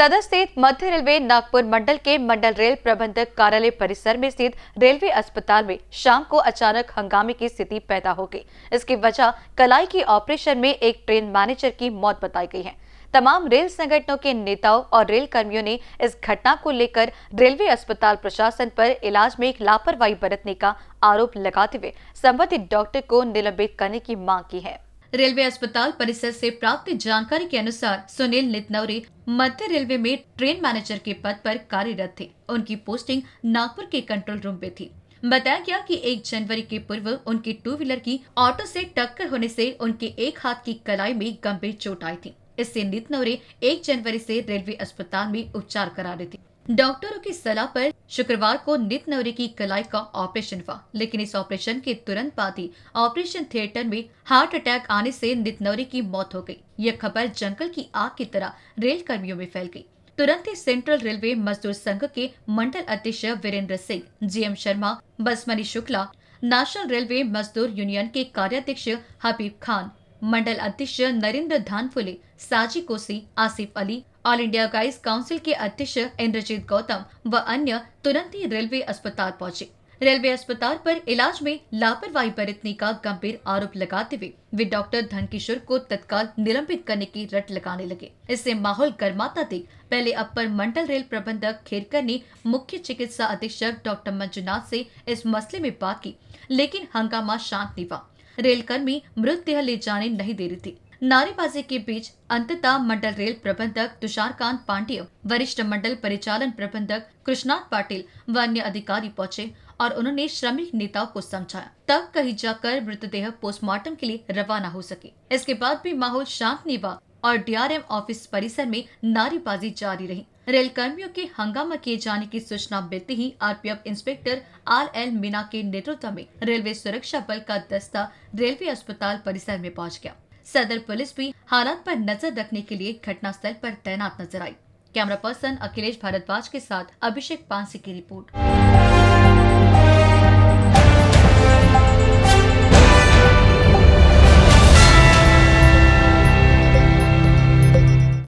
सदर स्थित मध्य रेलवे नागपुर मंडल के मंडल रेल प्रबंधक कार्यालय परिसर में स्थित रेलवे अस्पताल में शाम को अचानक हंगामे की स्थिति पैदा हो गई इसकी वजह कलाई के ऑपरेशन में एक ट्रेन मैनेजर की मौत बताई गई है तमाम रेल संगठनों के नेताओं और रेल कर्मियों ने इस घटना को लेकर रेलवे अस्पताल प्रशासन पर इलाज में एक लापरवाही बरतने का आरोप लगाते हुए संबंधित डॉक्टर को निलंबित करने की मांग की है रेलवे अस्पताल परिसर से प्राप्त जानकारी के अनुसार सुनील नितनौरे मध्य रेलवे में ट्रेन मैनेजर के पद पर कार्यरत थे उनकी पोस्टिंग नागपुर के कंट्रोल रूम में थी बताया गया कि एक जनवरी के पूर्व उनके टू व्हीलर की ऑटो से टक्कर होने से उनके एक हाथ की कलाई में गंभीर चोट आई थी इससे नितनौरे एक जनवरी से रेलवे अस्पताल में उपचार करा रहे थे डॉक्टरों की सलाह पर शुक्रवार को नित नवरी की कलाई का ऑपरेशन हुआ लेकिन इस ऑपरेशन के तुरंत बाद ही ऑपरेशन थिएटर में हार्ट अटैक आने से नित नवरी की मौत हो गई यह खबर जंगल की आग की तरह रेल कर्मियों में फैल गई तुरंत ही सेंट्रल रेलवे मजदूर संघ के मंडल अध्यक्ष Virendra Singh M Sharma Basmani Shukla national railway Mazdoor union के कार्याध्यक्ष हबीब खान मंडल अध्यक्ष Narendra Dhanphule Saji Kosi Asif Ali all India guards council के अध्यक्ष इंद्रजीत गौतम व अन्य तुरंत ही रेलवे अस्पताल पहुंचे रेलवे अस्पताल पर इलाज में लापरवाही बरतने का गंभीर आरोप लगाते हुए वे डॉक्टर धनकिशोर को तत्काल निलंबित करने की रट लगाने लगे इससे माहौल गर्माता देख पहले अपर मंडल रेल प्रबंधक खेरकर ने मुख्य चिकित्सा अधीक्षक डॉक्टर मंजुनाथ से इस मसले में बात की लेकिन हंगामा शांत नहीं हुआ रेलकर्मी मृतदेह ले जाने नहीं दे रही थी नारेबाजी के बीच अंततः मंडल रेल प्रबंधक तुषार कांत पांडेय वरिष्ठ मंडल परिचालन प्रबंधक कृष्णनाथ पाटिल व अन्य अधिकारी पहुंचे और उन्होंने श्रमिक नेताओं को समझाया तब कहीं जाकर मृतदेह पोस्टमार्टम के लिए रवाना हो सके इसके बाद भी माहौल शांत नहीं हुआ और डीआरएम ऑफिस परिसर में नारेबाजी जारी रही रेल कर्मियों के हंगामा किए जाने की सूचना मिलते ही RPF inspector R L Meena के नेतृत्व में रेलवे सुरक्षा बल का दस्ता रेलवे अस्पताल परिसर में पहुँच गया सदर पुलिस भी हालात पर नजर रखने के लिए घटनास्थल पर तैनात नजर आई कैमरा पर्सन अखिलेश भारद्वाज के साथ अभिषेक पांसी की रिपोर्ट